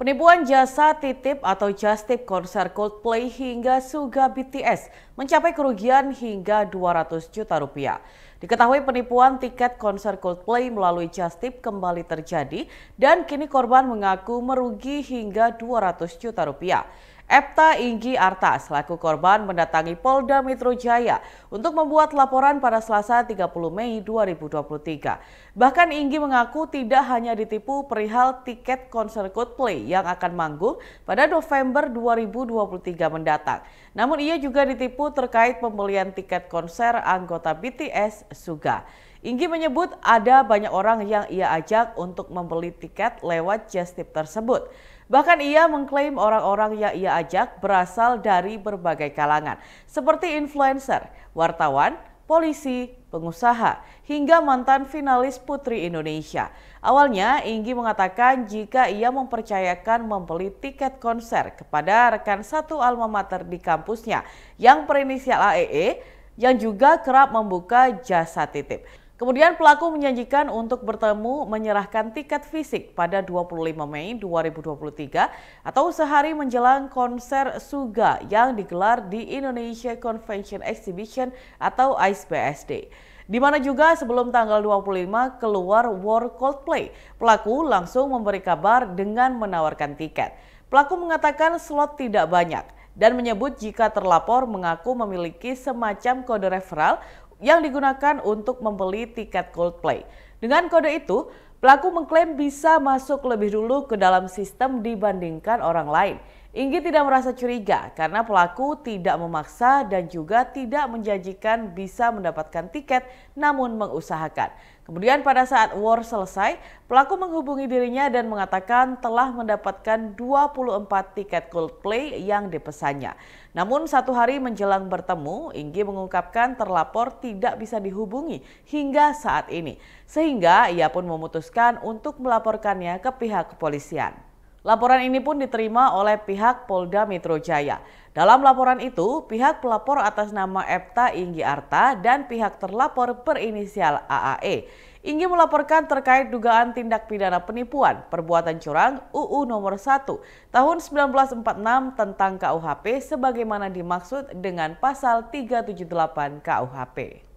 Penipuan jasa titip atau just tip konser Coldplay hingga Suga BTS mencapai kerugian hingga 200 juta rupiah. Diketahui penipuan tiket konser Coldplay melalui just tip kembali terjadi dan kini korban mengaku merugi hingga 200 juta rupiah. Epta Inggi Arta selaku korban mendatangi Polda Metro Jaya untuk membuat laporan pada Selasa 30 Mei 2023. Bahkan Inggi mengaku tidak hanya ditipu perihal tiket konser Coldplay yang akan manggung pada November 2023 mendatang. Namun ia juga ditipu terkait pembelian tiket konser anggota BTS Suga. Inggi menyebut ada banyak orang yang ia ajak untuk membeli tiket lewat tip tersebut. Bahkan ia mengklaim orang-orang yang ia ajak berasal dari berbagai kalangan, seperti influencer, wartawan, polisi, pengusaha, hingga mantan finalis Putri Indonesia. Awalnya, Inggi mengatakan jika ia mempercayakan membeli tiket konser kepada rekan satu alma mater di kampusnya yang berinisial AEE, yang juga kerap membuka jasa titip. Kemudian pelaku menjanjikan untuk bertemu menyerahkan tiket fisik pada 25 Mei 2023 atau sehari menjelang konser Suga yang digelar di Indonesia Convention Exhibition atau ICBSD. Di mana juga sebelum tanggal 25 keluar War Coldplay, pelaku langsung memberi kabar dengan menawarkan tiket. Pelaku mengatakan slot tidak banyak dan menyebut jika terlapor mengaku memiliki semacam kode referral yang digunakan untuk membeli tiket Coldplay. Dengan kode itu, pelaku mengklaim bisa masuk lebih dulu ke dalam sistem dibandingkan orang lain. Inggi tidak merasa curiga karena pelaku tidak memaksa dan juga tidak menjanjikan bisa mendapatkan tiket namun mengusahakan. Kemudian pada saat war selesai, pelaku menghubungi dirinya dan mengatakan telah mendapatkan 24 tiket Coldplay yang dipesannya. Namun satu hari menjelang bertemu, Inggi mengungkapkan terlapor tidak bisa dihubungi hingga saat ini. Sehingga ia pun memutuskan untuk melaporkannya ke pihak kepolisian. Laporan ini pun diterima oleh pihak Polda Metro Jaya. Dalam laporan itu, pihak pelapor atas nama Epta Inggi Arta dan pihak terlapor berinisial AAE. Inggi melaporkan terkait dugaan tindak pidana penipuan, perbuatan curang UU nomor 1 tahun 1946 tentang KUHP sebagaimana dimaksud dengan pasal 378 KUHP.